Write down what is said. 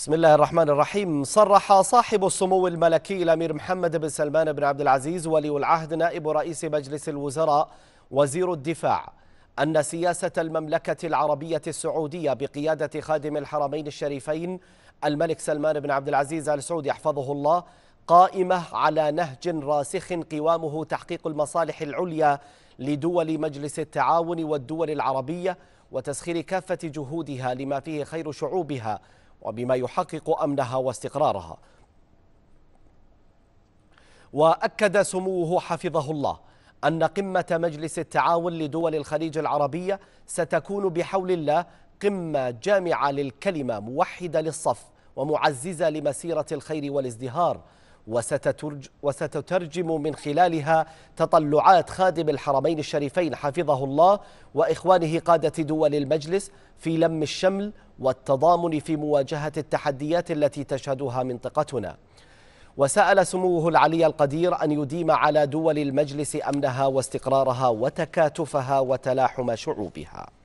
بسم الله الرحمن الرحيم صرح صاحب السمو الملكي الأمير محمد بن سلمان بن عبد العزيز ولي العهد نائب رئيس مجلس الوزراء وزير الدفاع أن سياسة المملكة العربية السعودية بقيادة خادم الحرمين الشريفين الملك سلمان بن عبد العزيز آل سعود يحفظه الله قائمة على نهج راسخ قوامه تحقيق المصالح العليا لدول مجلس التعاون والدول العربية وتسخير كافة جهودها لما فيه خير شعوبها وبما يحقق أمنها واستقرارها وأكد سموه حفظه الله أن قمة مجلس التعاون لدول الخليج العربية ستكون بحول الله قمة جامعة للكلمة موحدة للصف ومعززة لمسيرة الخير والازدهار وستترجم من خلالها تطلعات خادم الحرمين الشريفين حفظه الله واخوانه قاده دول المجلس في لم الشمل والتضامن في مواجهه التحديات التي تشهدها منطقتنا. وسأل سموه العلي القدير أن يديم على دول المجلس أمنها واستقرارها وتكاتفها وتلاحم شعوبها